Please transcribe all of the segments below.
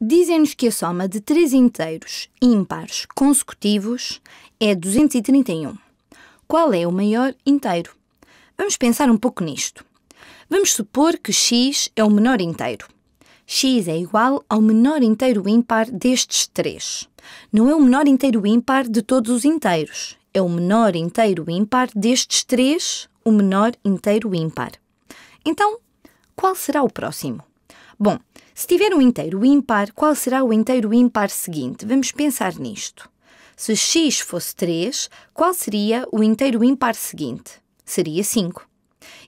Dizem-nos que a soma de três inteiros ímpares consecutivos é 231. Qual é o maior inteiro? Vamos pensar um pouco nisto. Vamos supor que x é o menor inteiro. x é igual ao menor inteiro ímpar destes três. Não é o menor inteiro ímpar de todos os inteiros. É o menor inteiro ímpar destes três, o menor inteiro ímpar. Então, qual será o próximo? Bom, se tiver um inteiro ímpar, qual será o inteiro ímpar seguinte? Vamos pensar nisto. Se x fosse 3, qual seria o inteiro ímpar seguinte? Seria 5.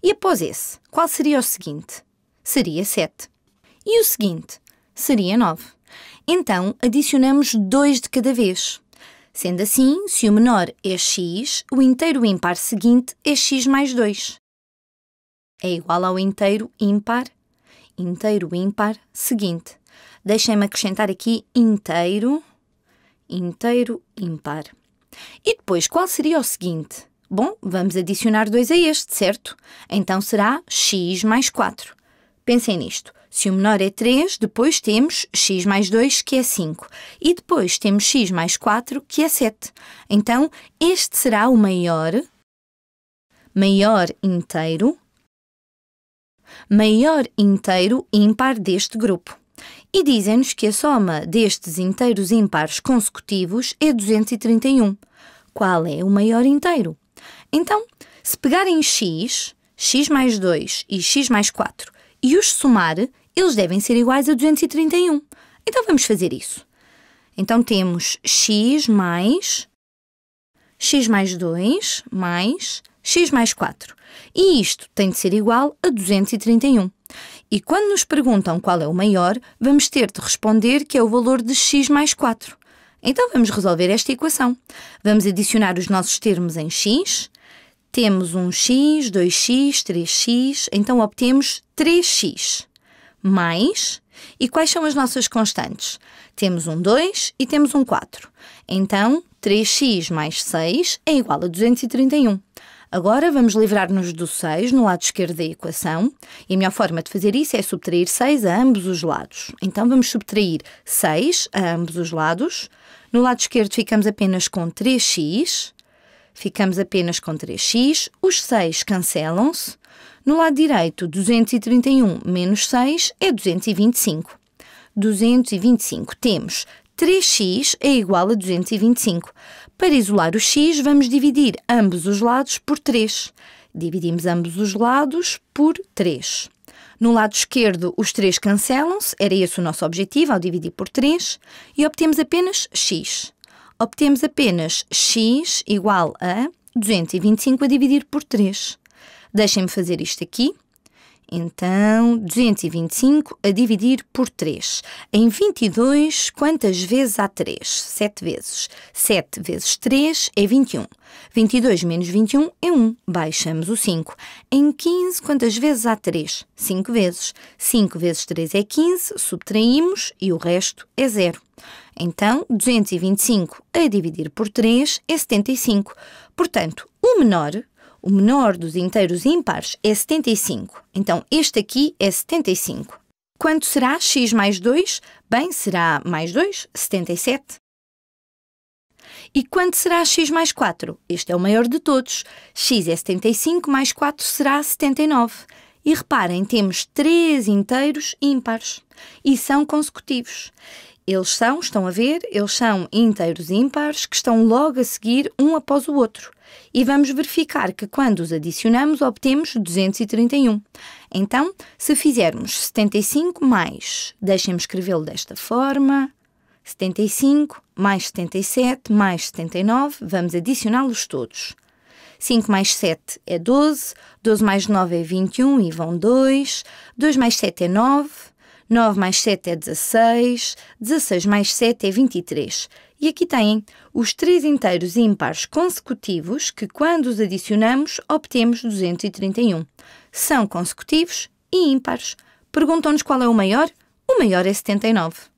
E após esse, qual seria o seguinte? Seria 7. E o seguinte? Seria 9. Então, adicionamos 2 de cada vez. Sendo assim, se o menor é x, o inteiro ímpar seguinte é x mais 2. É igual ao inteiro ímpar inteiro ímpar seguinte. Deixem-me acrescentar aqui inteiro, inteiro ímpar. E depois, qual seria o seguinte? Bom, vamos adicionar 2 a este, certo? Então será x mais 4. Pensem nisto. Se o menor é 3, depois temos x mais 2, que é 5. E depois temos x mais 4, que é 7. Então, este será o maior, maior inteiro, maior inteiro ímpar deste grupo. E dizem-nos que a soma destes inteiros ímpares consecutivos é 231. Qual é o maior inteiro? Então, se pegarem x, x mais 2 e x mais 4 e os somar, eles devem ser iguais a 231. Então vamos fazer isso. Então temos x mais x mais 2 mais x mais 4. E isto tem de ser igual a 231. E quando nos perguntam qual é o maior, vamos ter de responder que é o valor de x mais 4. Então vamos resolver esta equação. Vamos adicionar os nossos termos em x. Temos 1x, 2x, 3x, então obtemos 3x mais. E quais são as nossas constantes? Temos um 2 e temos um 4. Então, 3x mais 6 é igual a 231. Agora vamos livrar-nos do 6 no lado esquerdo da equação e a melhor forma de fazer isso é subtrair 6 a ambos os lados. Então vamos subtrair 6 a ambos os lados. No lado esquerdo ficamos apenas com 3x, ficamos apenas com 3x, os 6 cancelam-se. No lado direito, 231 menos 6 é 225. 225 temos 3x é igual a 225. Para isolar o x, vamos dividir ambos os lados por 3. Dividimos ambos os lados por 3. No lado esquerdo, os 3 cancelam-se, era esse o nosso objetivo ao dividir por 3, e obtemos apenas x. Obtemos apenas x igual a 225 a dividir por 3. Deixem-me fazer isto aqui. Então, 225 a dividir por 3. Em 22, quantas vezes há 3? 7 vezes. 7 vezes 3 é 21. 22 menos 21 é 1. Baixamos o 5. Em 15, quantas vezes há 3? 5 vezes. 5 vezes 3 é 15, subtraímos e o resto é 0. Então, 225 a dividir por 3 é 75. Portanto, o menor o menor dos inteiros ímpares é 75. Então, este aqui é 75. Quanto será x mais 2? Bem, será mais 2, 77. E quanto será x mais 4? Este é o maior de todos. x é 75, mais 4 será 79. E reparem, temos 3 inteiros ímpares e são consecutivos. Eles são, estão a ver, eles são inteiros ímpares que estão logo a seguir um após o outro. E vamos verificar que quando os adicionamos obtemos 231. Então, se fizermos 75 mais, deixem-me escrevê-lo desta forma, 75 mais 77 mais 79, vamos adicioná-los todos. 5 mais 7 é 12, 12 mais 9 é 21 e vão 2, 2 mais 7 é 9, 9 mais 7 é 16, 16 mais 7 é 23. E aqui têm os três inteiros ímpares consecutivos que, quando os adicionamos, obtemos 231. São consecutivos e ímpares. Perguntam-nos qual é o maior? O maior é 79.